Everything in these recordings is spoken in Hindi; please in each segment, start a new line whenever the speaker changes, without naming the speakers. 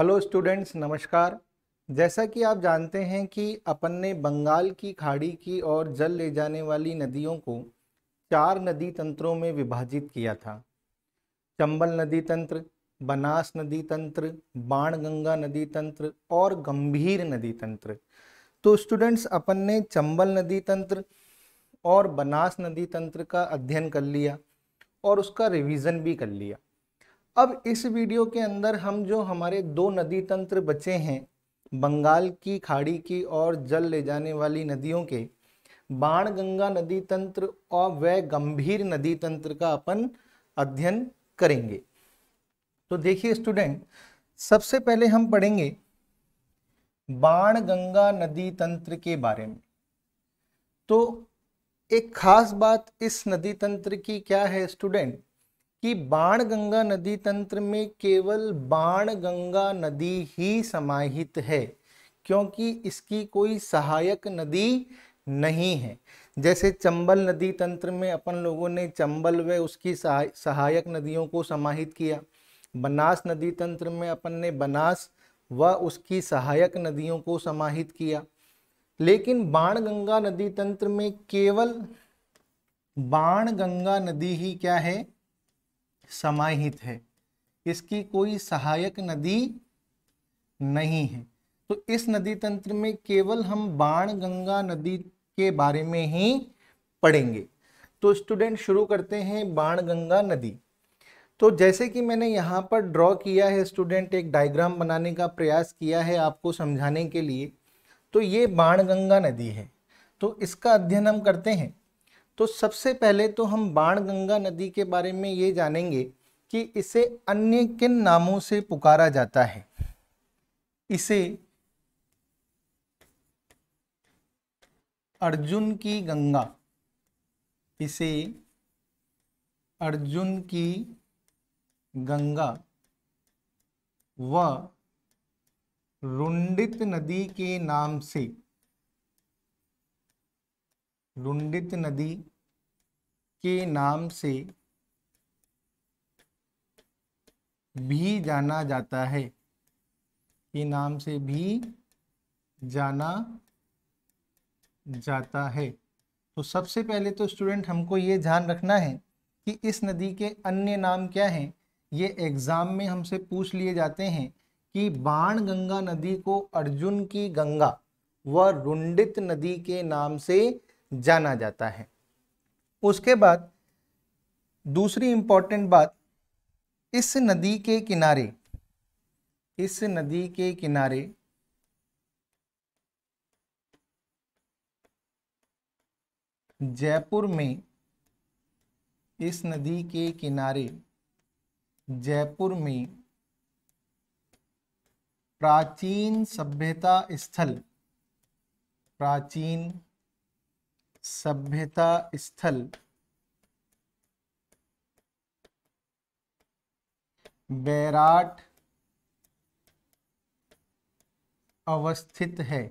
हेलो स्टूडेंट्स नमस्कार जैसा कि आप जानते हैं कि अपन ने बंगाल की खाड़ी की और जल ले जाने वाली नदियों को चार नदी तंत्रों में विभाजित किया था चंबल नदी तंत्र बनास नदी तंत्र बाणगंगा नदी तंत्र और गंभीर नदी तंत्र तो स्टूडेंट्स अपन ने चंबल नदी तंत्र और बनास नदी तंत्र का अध्ययन कर लिया और उसका रिविज़न भी कर लिया अब इस वीडियो के अंदर हम जो हमारे दो नदी तंत्र बचे हैं बंगाल की खाड़ी की और जल ले जाने वाली नदियों के बाण गंगा नदी तंत्र और वह गंभीर नदी तंत्र का अपन अध्ययन करेंगे तो देखिए स्टूडेंट सबसे पहले हम पढ़ेंगे बाण गंगा नदी तंत्र के बारे में तो एक खास बात इस नदी तंत्र की क्या है स्टूडेंट कि बाण गंगा नदी तंत्र में केवल बाण गंगा नदी ही समाहित है क्योंकि इसकी कोई सहायक नदी नहीं है जैसे चंबल नदी तंत्र में अपन लोगों ने चंबल व उसकी सहायक नदियों को समाहित किया बनास नदी तंत्र में अपन ने बनास व उसकी सहायक नदियों को समाहित किया लेकिन बाण गंगा नदी तंत्र में केवल बाण गंगा नदी ही क्या है समाहित है इसकी कोई सहायक नदी नहीं है तो इस नदी तंत्र में केवल हम बाण गंगा नदी के बारे में ही पढ़ेंगे तो स्टूडेंट शुरू करते हैं बाण गंगा नदी तो जैसे कि मैंने यहाँ पर ड्रॉ किया है स्टूडेंट एक डायग्राम बनाने का प्रयास किया है आपको समझाने के लिए तो ये बाण गंगा नदी है तो इसका अध्ययन हम करते हैं तो सबसे पहले तो हम बाण गंगा नदी के बारे में ये जानेंगे कि इसे अन्य किन नामों से पुकारा जाता है इसे अर्जुन की गंगा इसे अर्जुन की गंगा व रुंडित नदी के नाम से रुंडित नदी के नाम से भी जाना जाता है के नाम से भी जाना जाता है तो सबसे पहले तो स्टूडेंट हमको ये ध्यान रखना है कि इस नदी के अन्य नाम क्या हैं ये एग्ज़ाम में हमसे पूछ लिए जाते हैं कि बाण गंगा नदी को अर्जुन की गंगा व रुंडित नदी के नाम से जाना जाता है उसके बाद दूसरी इंपॉर्टेंट बात इस नदी के किनारे इस नदी के किनारे जयपुर में इस नदी के किनारे जयपुर में प्राचीन सभ्यता स्थल प्राचीन सभ्यता स्थल बैराट अवस्थित है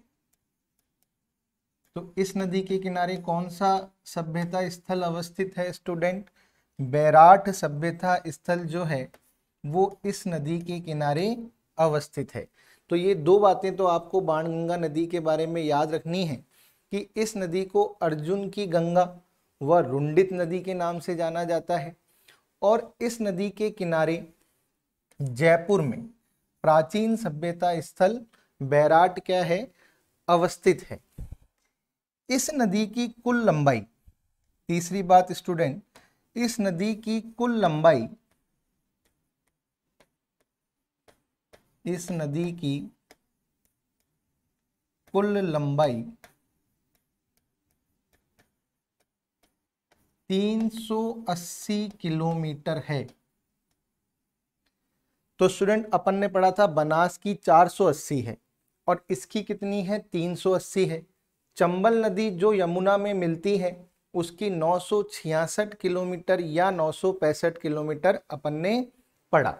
तो इस नदी के किनारे कौन सा सभ्यता स्थल अवस्थित है स्टूडेंट बैराट सभ्यता स्थल जो है वो इस नदी के किनारे अवस्थित है तो ये दो बातें तो आपको बाणगंगा नदी के बारे में याद रखनी है कि इस नदी को अर्जुन की गंगा व रुंडित नदी के नाम से जाना जाता है और इस नदी के किनारे जयपुर में प्राचीन सभ्यता स्थल बैराट क्या है अवस्थित है इस नदी की कुल लंबाई तीसरी बात स्टूडेंट इस नदी की कुल लंबाई इस नदी की कुल लंबाई 380 किलोमीटर है तो स्टूडेंट अपन ने पढ़ा था बनास की 480 है और इसकी कितनी है 380 है चंबल नदी जो यमुना में मिलती है उसकी 966 किलोमीटर या 965 किलोमीटर अपन ने पढ़ा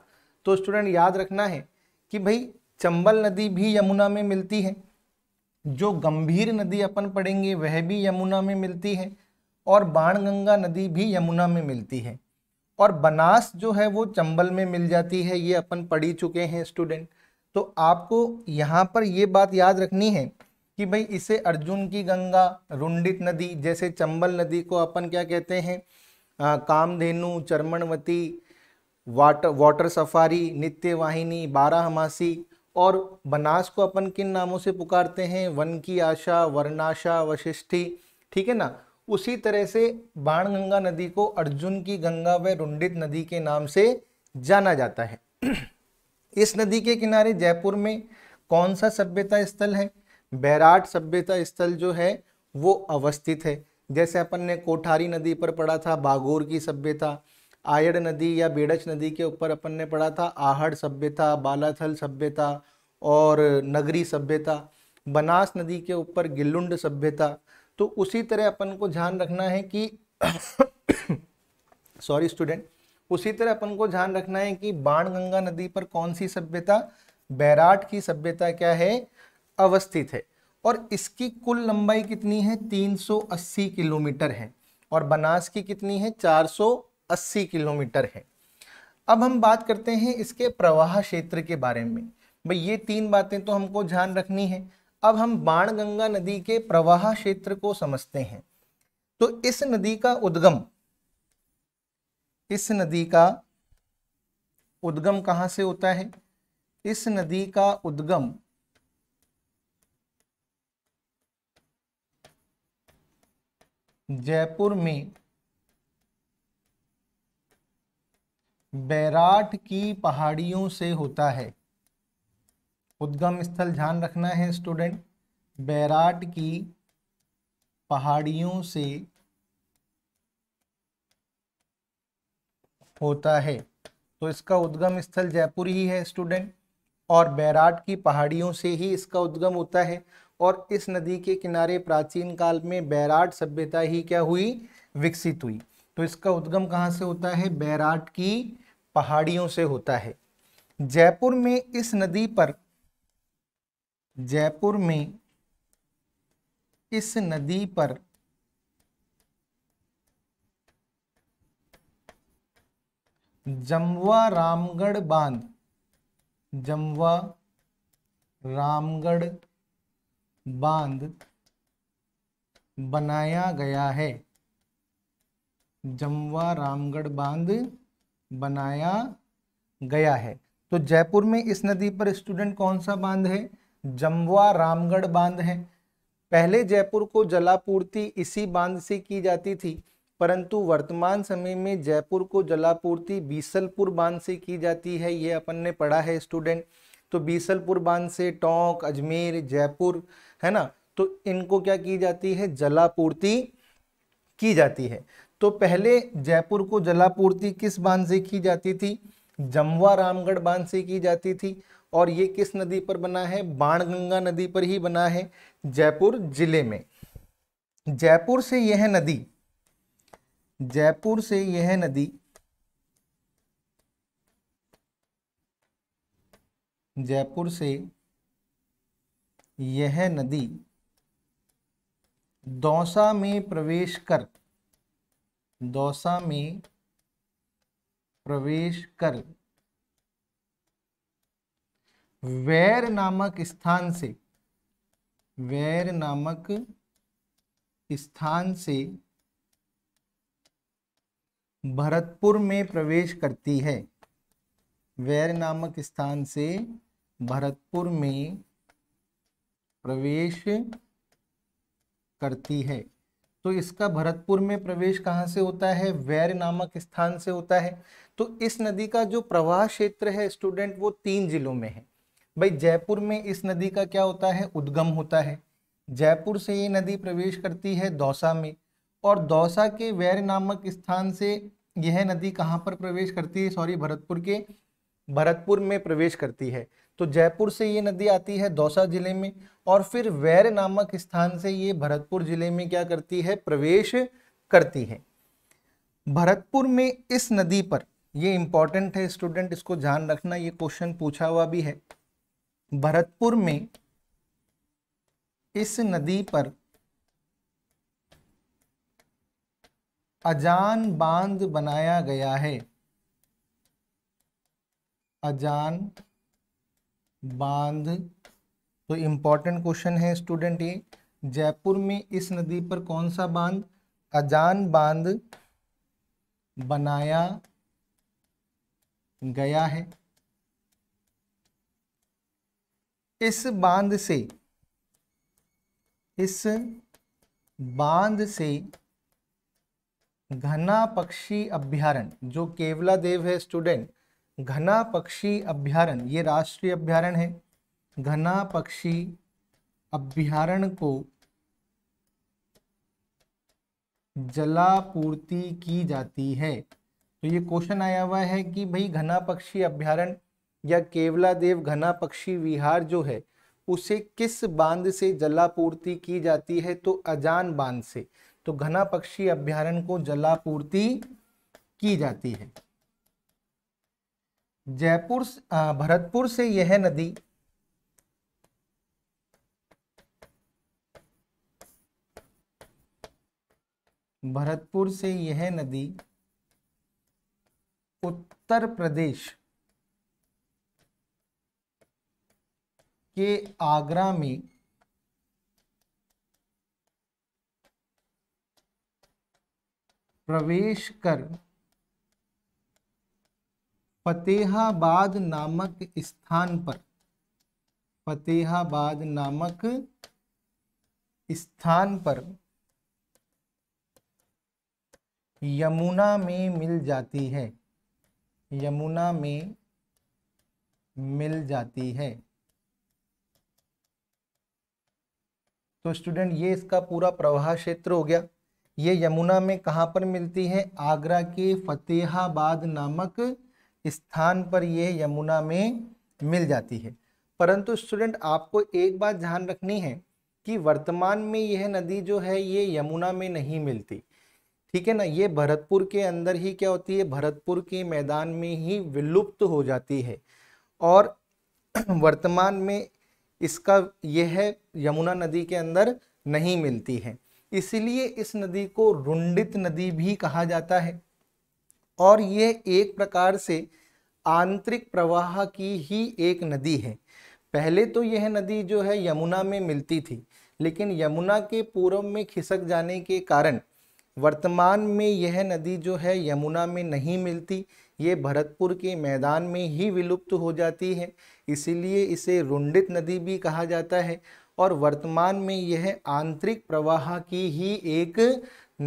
तो स्टूडेंट याद रखना है कि भाई चंबल नदी भी यमुना में मिलती है जो गंभीर नदी अपन पढ़ेंगे वह भी यमुना में मिलती है और बाणगंगा नदी भी यमुना में मिलती है और बनास जो है वो चंबल में मिल जाती है ये अपन पढ़ी चुके हैं स्टूडेंट तो आपको यहाँ पर ये बात याद रखनी है कि भाई इसे अर्जुन की गंगा रुंडित नदी जैसे चंबल नदी को अपन क्या कहते हैं कामधेनु चरमणवती वाटर वाटर सफारी नित्यवाहिनी बारह बाराहमासी और बनास को अपन किन नामों से पुकारते हैं वन की आशा वर्णाशा वशिष्ठी ठीक है ना उसी तरह से बाणगंगा नदी को अर्जुन की गंगा व रुंडित नदी के नाम से जाना जाता है इस नदी के किनारे जयपुर में कौन सा सभ्यता स्थल है बैराट सभ्यता स्थल जो है वो अवस्थित है जैसे अपन ने कोठारी नदी पर पढ़ा था बागोर की सभ्यता आयड़ नदी या बेड़च नदी के ऊपर अपन ने पढ़ा था आहड़ सभ्यता बालाथल सभ्यता और नगरी सभ्यता बनास नदी के ऊपर गिल्लुंड सभ्यता तो उसी तरह अपन को ध्यान रखना है कि सॉरी स्टूडेंट उसी तरह अपन को ध्यान रखना है कि बाण गंगा नदी पर कौन सी सभ्यता बैराट की सभ्यता क्या है अवस्थित है और इसकी कुल लंबाई कितनी है 380 किलोमीटर है और बनास की कितनी है 480 किलोमीटर है अब हम बात करते हैं इसके प्रवाह क्षेत्र के बारे में भाई ये तीन बातें तो हमको ध्यान रखनी है अब हम बाणगंगा नदी के प्रवाह क्षेत्र को समझते हैं तो इस नदी का उद्गम इस नदी का उद्गम कहां से होता है इस नदी का उद्गम जयपुर में बैराट की पहाड़ियों से होता है उद्गम स्थल ध्यान रखना है स्टूडेंट बैराट की पहाड़ियों से होता है तो इसका उद्गम स्थल जयपुर ही है स्टूडेंट और बैराट की पहाड़ियों से ही इसका उद्गम होता है और इस नदी के किनारे प्राचीन काल में बैराट सभ्यता ही क्या हुई विकसित हुई तो इसका उद्गम कहाँ से होता है बैराट की पहाड़ियों से होता है जयपुर में इस नदी पर जयपुर में इस नदी पर जमवा रामगढ़ बांध जमवा रामगढ़ बांध बनाया गया है जमवा रामगढ़ बांध बनाया गया है तो जयपुर में इस नदी पर स्टूडेंट कौन सा बांध है जमवा रामगढ़ बांध है पहले जयपुर को जलापूर्ति इसी बांध से की जाती थी परंतु वर्तमान समय में जयपुर को जलापूर्ति बीसलपुर बांध से की जाती है ये अपन ने पढ़ा है स्टूडेंट तो बीसलपुर बांध से टोंक अजमेर जयपुर है ना तो इनको क्या की जाती है जलापूर्ति की जाती है तो पहले जयपुर को जलापूर्ति किस बांध से की जाती थी जमवा रामगढ़ बांध से की जाती थी और ये किस नदी पर बना है बाणगंगा नदी पर ही बना है जयपुर जिले में जयपुर से यह नदी जयपुर से यह नदी जयपुर से यह नदी दौसा में प्रवेश कर दौसा में प्रवेश कर वैर नामक स्थान से वैर नामक स्थान से भरतपुर में प्रवेश करती है वैर नामक स्थान से भरतपुर में प्रवेश करती है तो इसका भरतपुर में प्रवेश कहाँ से होता है वैर नामक स्थान से होता है तो इस नदी का जो प्रवाह क्षेत्र है स्टूडेंट वो तीन जिलों में है भाई जयपुर में इस नदी का क्या होता है उद्गम होता है जयपुर से ये नदी प्रवेश करती है दौसा में और दौसा के वैर नामक स्थान से यह नदी कहाँ पर प्रवेश करती है सॉरी भरतपुर के भरतपुर में प्रवेश करती है तो जयपुर से ये नदी आती है दौसा जिले में और फिर वैर नामक स्थान से ये भरतपुर जिले में क्या करती है प्रवेश करती है भरतपुर में इस नदी पर ये इंपॉर्टेंट है स्टूडेंट इसको ध्यान रखना ये क्वेश्चन पूछा हुआ भी है भरतपुर में इस नदी पर अजान बांध बनाया गया है अजान बांध तो इंपॉर्टेंट क्वेश्चन है स्टूडेंट ये जयपुर में इस नदी पर कौन सा बांध अजान बांध बनाया गया है इस बांध से इस बांध से घना पक्षी अभ्यारण्य जो केवला देव है स्टूडेंट घना पक्षी अभ्यारण ये राष्ट्रीय अभ्यारण है घना पक्षी अभ्यारण्य को जलापूर्ति की जाती है तो ये क्वेश्चन आया हुआ है कि भाई घना पक्षी अभ्यारण्य या केवलादेव घना पक्षी विहार जो है उसे किस बांध से जलापूर्ति की जाती है तो अजान बांध से तो घना पक्षी अभ्यारण को जलापूर्ति की जाती है जयपुर भरतपुर से यह नदी भरतपुर से यह नदी उत्तर प्रदेश के आगरा में प्रवेश कर फतेहाबाद नामक स्थान पर फतेहाबाद नामक स्थान पर यमुना में मिल जाती है यमुना में मिल जाती है तो स्टूडेंट ये इसका पूरा प्रवाह क्षेत्र हो गया ये यमुना में कहाँ पर मिलती है आगरा के फतेहाबाद नामक स्थान पर यह यमुना में मिल जाती है परंतु स्टूडेंट आपको एक बात ध्यान रखनी है कि वर्तमान में यह नदी जो है ये यमुना में नहीं मिलती ठीक है ना ये भरतपुर के अंदर ही क्या होती है भरतपुर के मैदान में ही विलुप्त हो जाती है और वर्तमान में इसका यह है यमुना नदी के अंदर नहीं मिलती है इसलिए इस नदी को रुंडित नदी भी कहा जाता है और यह एक प्रकार से आंतरिक प्रवाह की ही एक नदी है पहले तो यह नदी जो है यमुना में मिलती थी लेकिन यमुना के पूर्व में खिसक जाने के कारण वर्तमान में यह नदी जो है यमुना में नहीं मिलती ये भरतपुर के मैदान में ही विलुप्त हो जाती है इसीलिए इसे रुंडित नदी भी कहा जाता है और वर्तमान में यह आंतरिक प्रवाह की ही एक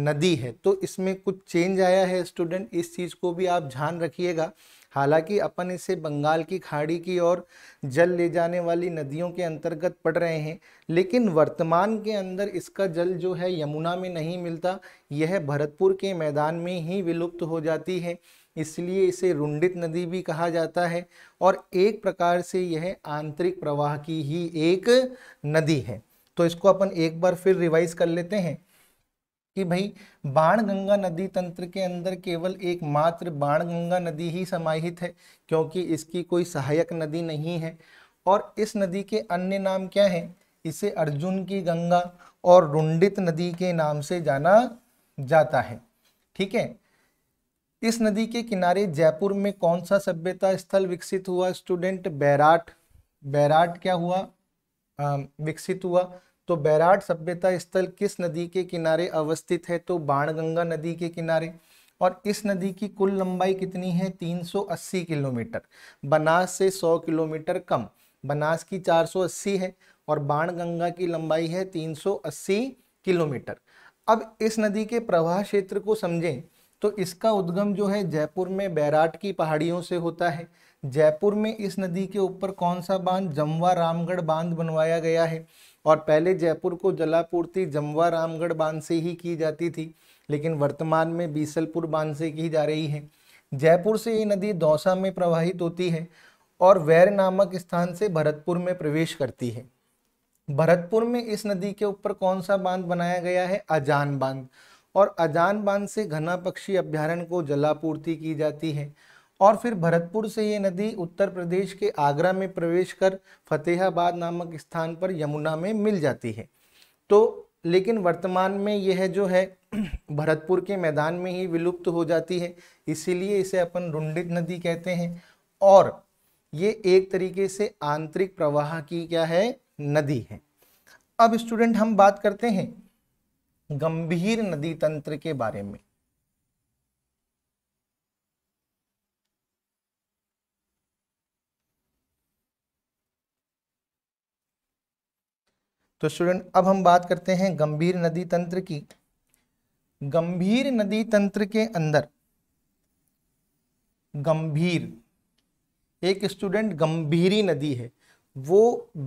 नदी है तो इसमें कुछ चेंज आया है स्टूडेंट इस चीज़ को भी आप ध्यान रखिएगा हालांकि अपन इसे बंगाल की खाड़ी की ओर जल ले जाने वाली नदियों के अंतर्गत पड़ रहे हैं लेकिन वर्तमान के अंदर इसका जल जो है यमुना में नहीं मिलता यह भरतपुर के मैदान में ही विलुप्त हो जाती है इसलिए इसे रुंडित नदी भी कहा जाता है और एक प्रकार से यह आंतरिक प्रवाह की ही एक नदी है तो इसको अपन एक बार फिर रिवाइज कर लेते हैं कि भाई बाणगंगा नदी तंत्र के अंदर केवल एक मात्र बाणगंगा नदी ही समाहित है क्योंकि इसकी कोई सहायक नदी नहीं है और इस नदी के अन्य नाम क्या हैं इसे अर्जुन की गंगा और रुंडित नदी के नाम से जाना जाता है ठीक है इस नदी के किनारे जयपुर में कौन सा सभ्यता स्थल विकसित हुआ स्टूडेंट बैराट बैराट क्या हुआ आ, विकसित हुआ तो बैराट सभ्यता स्थल किस नदी के किनारे अवस्थित है तो बाणगंगा नदी के किनारे और इस नदी की कुल लंबाई कितनी है 380 किलोमीटर बनास से 100 किलोमीटर कम बनास की 480 है और बाणगंगा की लंबाई है 380 किलोमीटर अब इस नदी के प्रवाह क्षेत्र को समझें तो इसका उद्गम जो है जयपुर में बैराट की पहाड़ियों से होता है जयपुर में इस नदी के ऊपर कौन सा बांध जमवा रामगढ़ बांध बनवाया गया है और पहले जयपुर को जलापूर्ति जमवा रामगढ़ बांध से ही की जाती थी लेकिन वर्तमान में बीसलपुर बांध से की जा रही है जयपुर से ये नदी दौसा में प्रवाहित होती है और वैर नामक स्थान से भरतपुर में प्रवेश करती है भरतपुर में इस नदी के ऊपर कौन सा बांध बनाया गया है अजान बांध और अजान बांध से घना पक्षी अभ्यारण्य को जलापूर्ति की जाती है और फिर भरतपुर से ये नदी उत्तर प्रदेश के आगरा में प्रवेश कर फतेहाबाद नामक स्थान पर यमुना में मिल जाती है तो लेकिन वर्तमान में यह जो है भरतपुर के मैदान में ही विलुप्त हो जाती है इसीलिए इसे अपन रुंडित नदी कहते हैं और ये एक तरीके से आंतरिक प्रवाह की क्या है नदी है अब स्टूडेंट हम बात करते हैं गंभीर नदी तंत्र के बारे में तो स्टूडेंट अब हम बात करते हैं गंभीर नदी तंत्र की गंभीर नदी तंत्र के अंदर गंभीर एक स्टूडेंट गंभीरी नदी है वो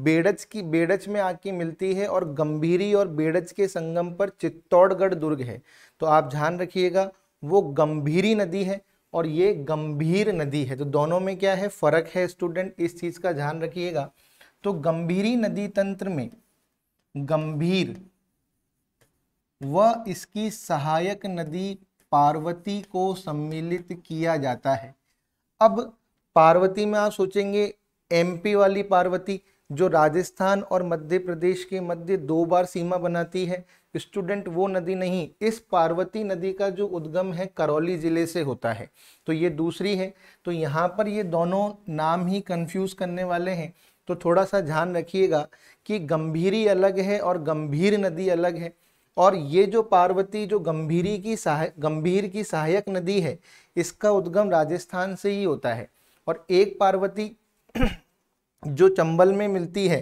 बेड़च की बेड़च में आके मिलती है और गंभीरी और बेड़च के संगम पर चित्तौड़गढ़ दुर्ग है तो आप ध्यान रखिएगा वो गंभीरी नदी है और ये गंभीर नदी है तो दोनों में क्या है फ़र्क है स्टूडेंट इस चीज़ का ध्यान रखिएगा तो गंभीरी नदी तंत्र में गंभीर व इसकी सहायक नदी पार्वती को सम्मिलित किया जाता है अब पार्वती में आप सोचेंगे एमपी वाली पार्वती जो राजस्थान और मध्य प्रदेश के मध्य दो बार सीमा बनाती है स्टूडेंट वो नदी नहीं इस पार्वती नदी का जो उद्गम है करौली ज़िले से होता है तो ये दूसरी है तो यहाँ पर ये दोनों नाम ही कंफ्यूज करने वाले हैं तो थोड़ा सा ध्यान रखिएगा कि गंभीरी अलग है और गंभीर नदी अलग है और ये जो पार्वती जो गंभीरी की सहाय गंभीर की सहायक नदी है इसका उद्गम राजस्थान से ही होता है और एक पार्वती जो चंबल में मिलती है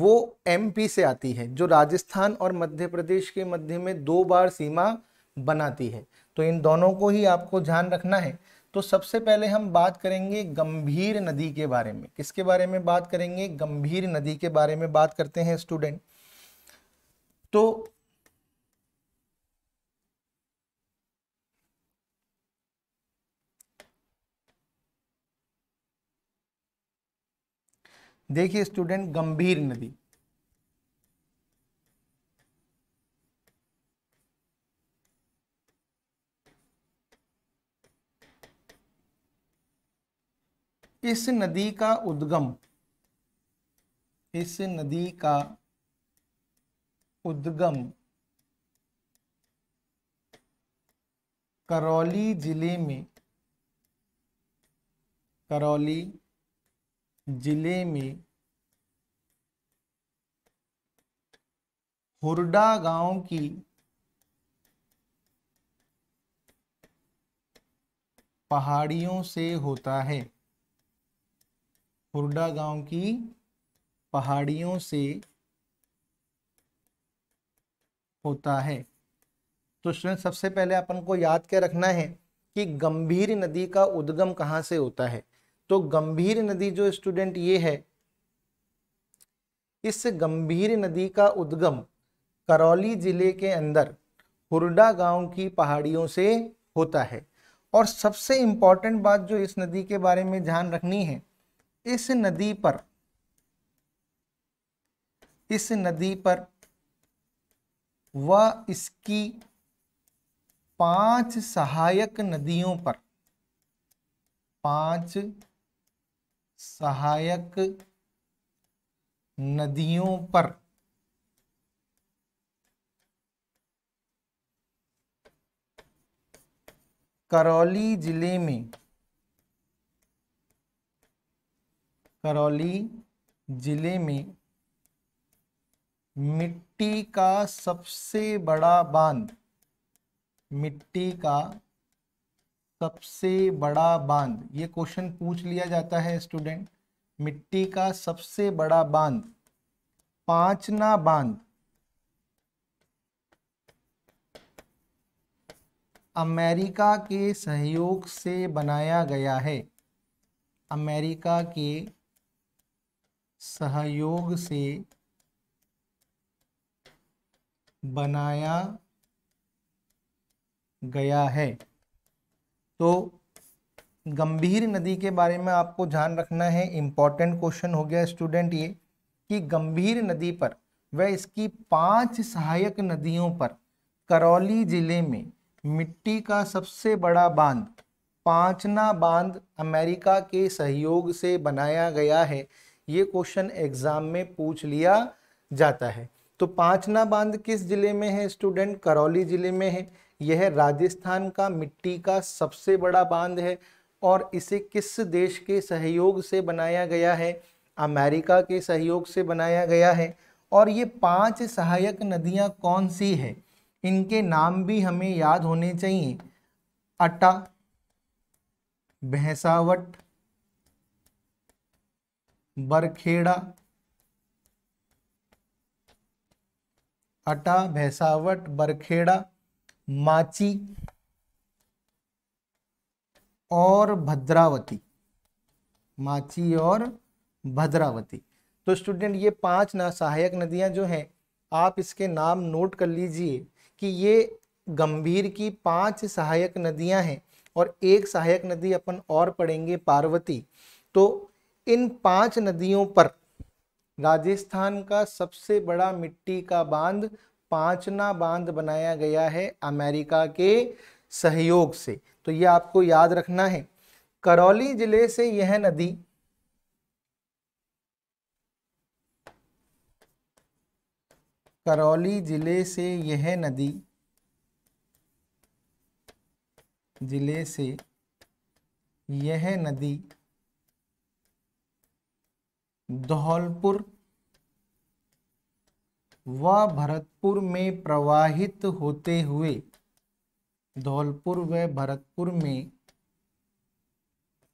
वो एमपी से आती है जो राजस्थान और मध्य प्रदेश के मध्य में दो बार सीमा बनाती है तो इन दोनों को ही आपको ध्यान रखना है तो सबसे पहले हम बात करेंगे गंभीर नदी के बारे में किसके बारे में बात करेंगे गंभीर नदी के बारे में बात करते हैं स्टूडेंट तो देखिए स्टूडेंट गंभीर नदी इस नदी का उद्गम इस नदी का उद्गम करौली जिले में करौली जिले में हुरडा गांव की पहाड़ियों से होता है हुरडा गांव की पहाड़ियों से होता है तो स्टूडेंट सबसे पहले अपन को याद क्या रखना है कि गंभीर नदी का उद्गम कहाँ से होता है तो गंभीर नदी जो स्टूडेंट ये है इस गंभीर नदी का उद्गम करौली जिले के अंदर हुरडा गांव की पहाड़ियों से होता है और सबसे इंपॉर्टेंट बात जो इस नदी के बारे में ध्यान रखनी है इस नदी पर इस नदी पर व इसकी पांच सहायक नदियों पर पांच सहायक नदियों पर करौली जिले में करौली ज़िले में मिट्टी का सबसे बड़ा बांध मिट्टी का सबसे बड़ा बांध ये क्वेश्चन पूछ लिया जाता है स्टूडेंट मिट्टी का सबसे बड़ा बांध पांचना बांध अमेरिका के सहयोग से बनाया गया है अमेरिका के सहयोग से बनाया गया है तो गंभीर नदी के बारे में आपको ध्यान रखना है इंपॉर्टेंट क्वेश्चन हो गया स्टूडेंट ये कि गंभीर नदी पर व इसकी पांच सहायक नदियों पर करौली जिले में मिट्टी का सबसे बड़ा बांध पांचना बांध अमेरिका के सहयोग से बनाया गया है ये क्वेश्चन एग्जाम में पूछ लिया जाता है तो पांचना बांध किस जिले में है स्टूडेंट करौली जिले में है यह राजस्थान का मिट्टी का सबसे बड़ा बांध है और इसे किस देश के सहयोग से बनाया गया है अमेरिका के सहयोग से बनाया गया है और ये पांच सहायक नदियां कौन सी है इनके नाम भी हमें याद होने चाहिए अटा भैंसावट बरखेड़ा अटा भैसावट बरखेड़ा माची और भद्रावती माची और भद्रावती तो स्टूडेंट ये पांच ना सहायक नदियां जो हैं आप इसके नाम नोट कर लीजिए कि ये गंभीर की पांच सहायक नदियां हैं और एक सहायक नदी अपन और पढ़ेंगे पार्वती तो इन पांच नदियों पर राजस्थान का सबसे बड़ा मिट्टी का बांध पांचना बांध बनाया गया है अमेरिका के सहयोग से तो यह आपको याद रखना है करौली जिले से यह नदी करौली जिले से यह नदी जिले से यह नदी धौलपुर व भरतपुर में प्रवाहित होते हुए धौलपुर व भरतपुर में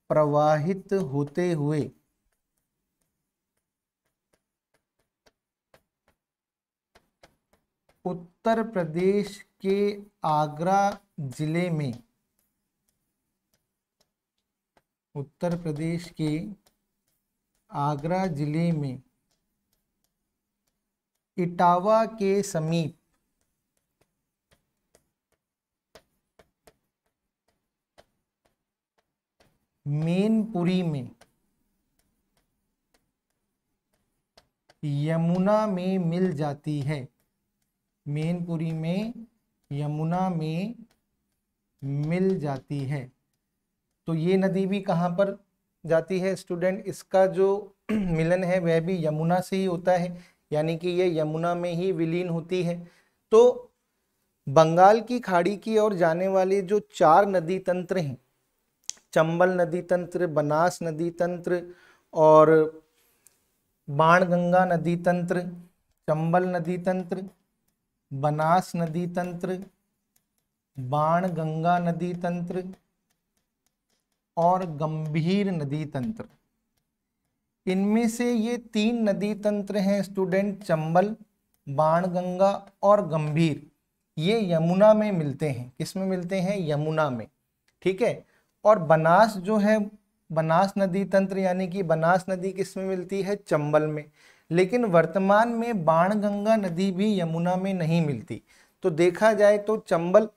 प्रवाहित होते हुए उत्तर प्रदेश के आगरा जिले में उत्तर प्रदेश के आगरा जिले में इटावा के समीप मेनपुरी में यमुना में मिल जाती है मेनपुरी में यमुना में मिल जाती है तो ये नदी भी कहाँ पर जाती है स्टूडेंट इसका जो मिलन है वह भी यमुना से ही होता है यानी कि यह यमुना में ही विलीन होती है तो बंगाल की खाड़ी की ओर जाने वाले जो चार नदी तंत्र हैं चंबल नदी तंत्र बनास नदी तंत्र और बाणगंगा नदी तंत्र चंबल नदी तंत्र बनास नदी तंत्र बाणगंगा नदी तंत्र और गंभीर नदी तंत्र इनमें से ये तीन नदी तंत्र हैं स्टूडेंट चंबल बाणगंगा और गंभीर ये यमुना में मिलते हैं किस में मिलते हैं यमुना में ठीक है और बनास जो है बनास नदी तंत्र यानी कि बनास नदी किस में मिलती है चंबल में लेकिन वर्तमान में बाणगंगा नदी भी यमुना में नहीं मिलती तो देखा जाए तो चंबल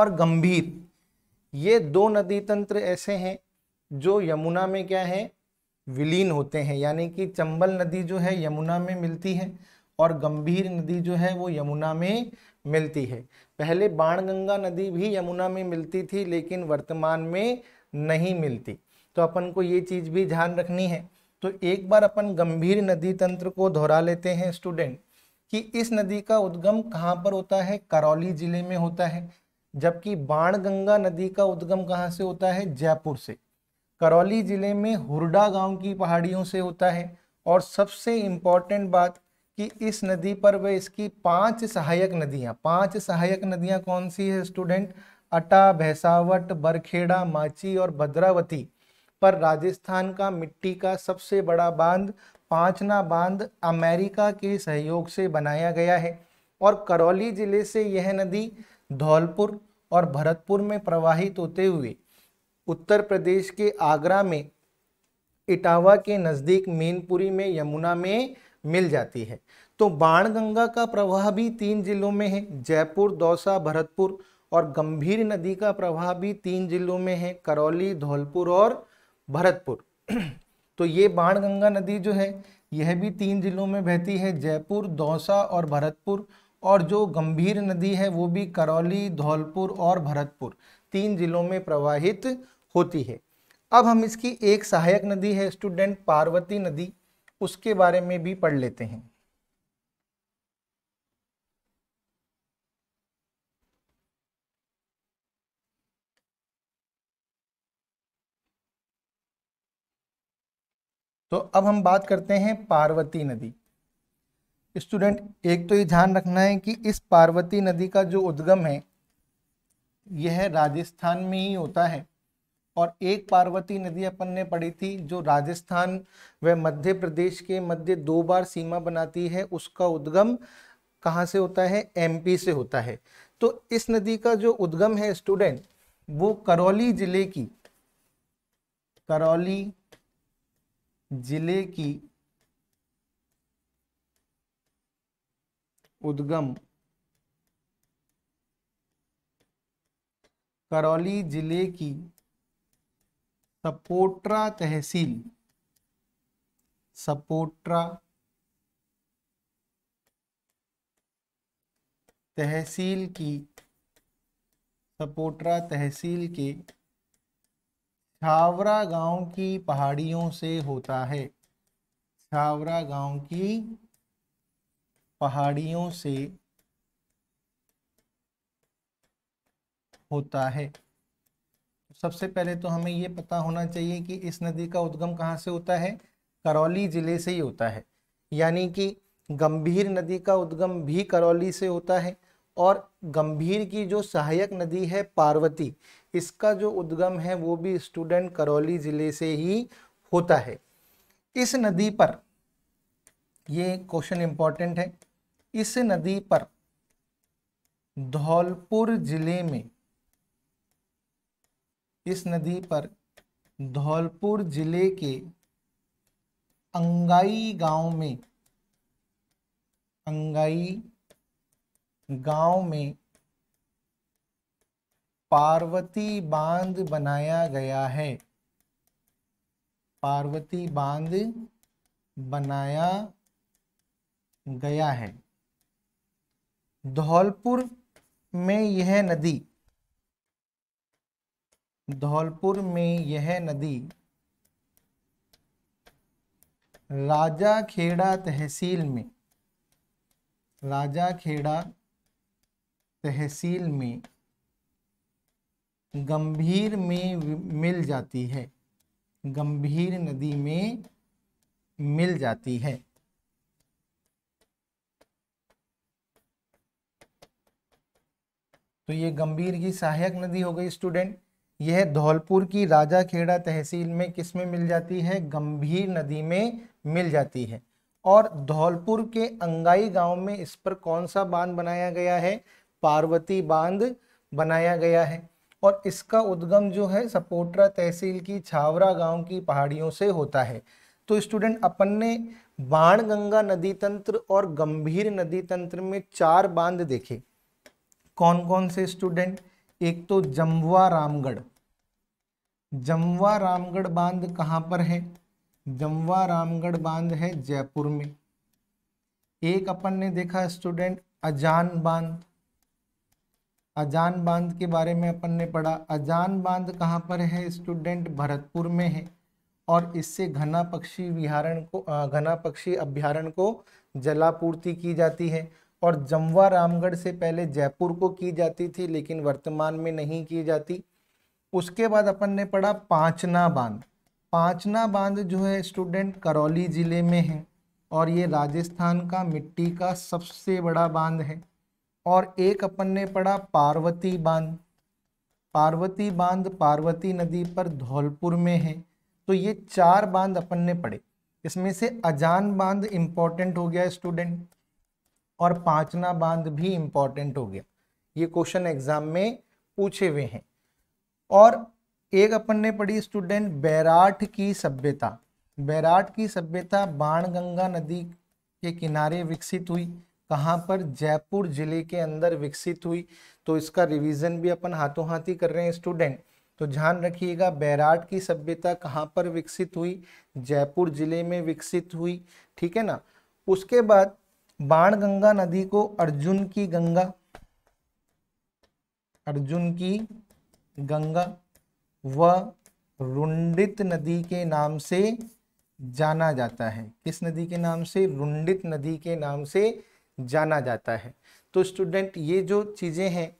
और गंभीर ये दो नदी तंत्र ऐसे हैं जो यमुना में क्या है विलीन होते हैं यानी कि चंबल नदी जो है यमुना में मिलती है और गंभीर नदी जो है वो यमुना में मिलती है पहले बाणगंगा नदी भी यमुना में मिलती थी लेकिन वर्तमान में नहीं मिलती तो अपन को ये चीज़ भी ध्यान रखनी है तो एक बार अपन गंभीर नदी तंत्र को दोहरा लेते हैं स्टूडेंट कि इस नदी का उद्गम कहाँ पर होता है करौली जिले में होता है जबकि बाणगंगा नदी का उद्गम कहाँ से होता है जयपुर से करौली जिले में हुरडा गांव की पहाड़ियों से होता है और सबसे इम्पॉर्टेंट बात कि इस नदी पर वह इसकी पांच सहायक नदियां पांच सहायक नदियां कौन सी है स्टूडेंट अटा भैसावट बरखेड़ा माची और भद्रावती पर राजस्थान का मिट्टी का सबसे बड़ा बांध पांचना बांध अमेरिका के सहयोग से बनाया गया है और करौली जिले से यह नदी धौलपुर और भरतपुर में प्रवाहित होते हुए उत्तर प्रदेश के आगरा में इटावा के नज़दीक मीनपुरी में यमुना में मिल जाती है तो बाणगंगा का प्रवाह भी तीन जिलों में है जयपुर दौसा भरतपुर और गंभीर नदी का प्रवाह भी तीन जिलों में है करौली धौलपुर और भरतपुर तो ये बाणगंगा नदी जो है यह भी तीन जिलों में बहती है जयपुर दौसा और भरतपुर और जो गंभीर नदी है वो भी करौली धौलपुर और भरतपुर तीन जिलों में प्रवाहित होती है अब हम इसकी एक सहायक नदी है स्टूडेंट पार्वती नदी उसके बारे में भी पढ़ लेते हैं तो अब हम बात करते हैं पार्वती नदी स्टूडेंट एक तो ये ध्यान रखना है कि इस पार्वती नदी का जो उद्गम है यह राजस्थान में ही होता है और एक पार्वती नदी अपन ने पढ़ी थी जो राजस्थान व मध्य प्रदेश के मध्य दो बार सीमा बनाती है उसका उद्गम कहाँ से होता है एमपी से होता है तो इस नदी का जो उद्गम है स्टूडेंट वो करौली जिले की करौली जिले की उद्गम करौली जिले की सपोट्रा तहसील सपोट्रा तहसील की सपोट्रा तहसील के छावरा गांव की पहाड़ियों से होता है छावरा गांव की पहाड़ियों से होता है सबसे पहले तो हमें ये पता होना चाहिए कि इस नदी का उद्गम कहाँ से होता है करौली जिले से ही होता है यानी कि गंभीर नदी का उद्गम भी करौली से होता है और गंभीर की जो सहायक नदी है पार्वती इसका जो उद्गम है वो भी स्टूडेंट करौली जिले से ही होता है इस नदी पर ये क्वेश्चन इंपॉर्टेंट है इस नदी पर धौलपुर जिले में इस नदी पर धौलपुर जिले के अंगाई गांव में अंगाई गांव में पार्वती बांध बनाया गया है पार्वती बांध बनाया गया है धौलपुर में यह नदी धौलपुर में यह नदी राजा खेड़ा तहसील में राजा खेड़ा तहसील में गंभीर में मिल जाती है गंभीर नदी में मिल जाती है तो ये गंभीर की सहायक नदी हो गई स्टूडेंट यह धौलपुर की राजा खेड़ा तहसील में किस में मिल जाती है गंभीर नदी में मिल जाती है और धौलपुर के अंगाई गांव में इस पर कौन सा बांध बनाया गया है पार्वती बांध बनाया गया है और इसका उद्गम जो है सपोटरा तहसील की छावरा गांव की पहाड़ियों से होता है तो स्टूडेंट अपन ने बाण गंगा नदी तंत्र और गंभीर नदी तंत्र में चार बांध देखे कौन कौन से स्टूडेंट एक तो जमवा रामगढ़ जमवा रामगढ़ बांध कहाँ पर है जमवा रामगढ़ बांध है जयपुर में एक अपन ने देखा स्टूडेंट अजान बांध अजान बांध के बारे में अपन ने पढ़ा अजान बांध कहाँ पर है स्टूडेंट भरतपुर में है और इससे घना पक्षी विहारण को घना पक्षी अभ्यारण को जलापूर्ति की जाती है और जमवा रामगढ़ से पहले जयपुर को की जाती थी लेकिन वर्तमान में नहीं की जाती उसके बाद अपन ने पढ़ा पांचना बांध पांचना बांध जो है स्टूडेंट करौली ज़िले में है और ये राजस्थान का मिट्टी का सबसे बड़ा बांध है और एक अपन ने पढ़ा पार्वती बांध पार्वती बांध पार्वती नदी पर धौलपुर में है तो ये चार बांध अपन ने पढ़े इसमें से अजान बांध इम्पॉर्टेंट हो गया स्टूडेंट और पांचना बांध भी इम्पॉर्टेंट हो गया ये क्वेश्चन एग्जाम में पूछे हुए हैं और एक अपन ने पढ़ी स्टूडेंट बैराट की सभ्यता बैराट की सभ्यता बाणगंगा नदी के किनारे विकसित हुई कहाँ पर जयपुर जिले के अंदर विकसित हुई तो इसका रिवीजन भी अपन हाथों हाथ ही कर रहे हैं स्टूडेंट तो ध्यान रखिएगा बैराट की सभ्यता कहाँ पर विकसित हुई जयपुर जिले में विकसित हुई ठीक है ना उसके बाद बाण गंगा नदी को अर्जुन की गंगा अर्जुन की गंगा व रुंडित नदी के नाम से जाना जाता है किस नदी के नाम से रुंडित नदी के नाम से जाना जाता है तो स्टूडेंट ये जो चीज़ें हैं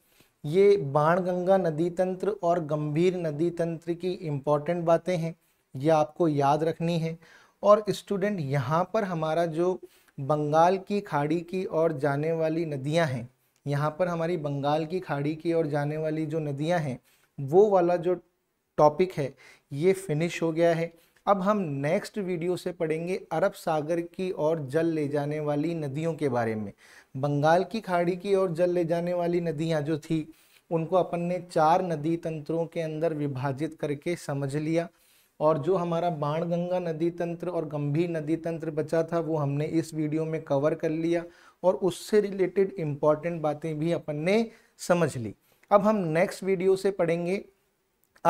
ये बाण गंगा नदी तंत्र और गंभीर नदी तंत्र की इम्पॉर्टेंट बातें हैं ये आपको याद रखनी है और स्टूडेंट यहाँ पर हमारा जो बंगाल की खाड़ी की ओर जाने वाली नदियां हैं यहाँ पर हमारी बंगाल की खाड़ी की ओर जाने वाली जो नदियां हैं वो वाला जो टॉपिक है ये फिनिश हो गया है अब हम नेक्स्ट वीडियो से पढ़ेंगे अरब सागर की ओर जल ले जाने वाली नदियों के बारे में बंगाल की खाड़ी की ओर जल ले जाने वाली नदियाँ जो थी उनको अपन ने चार नदी तंत्रों के अंदर विभाजित करके समझ लिया और जो हमारा बाणगंगा नदी तंत्र और गंभीर नदी तंत्र बचा था वो हमने इस वीडियो में कवर कर लिया और उससे रिलेटेड इम्पॉर्टेंट बातें भी अपन ने समझ ली अब हम नेक्स्ट वीडियो से पढ़ेंगे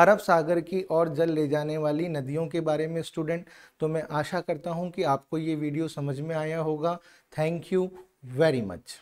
अरब सागर की और जल ले जाने वाली नदियों के बारे में स्टूडेंट तो मैं आशा करता हूँ कि आपको ये वीडियो समझ में आया होगा थैंक यू वेरी मच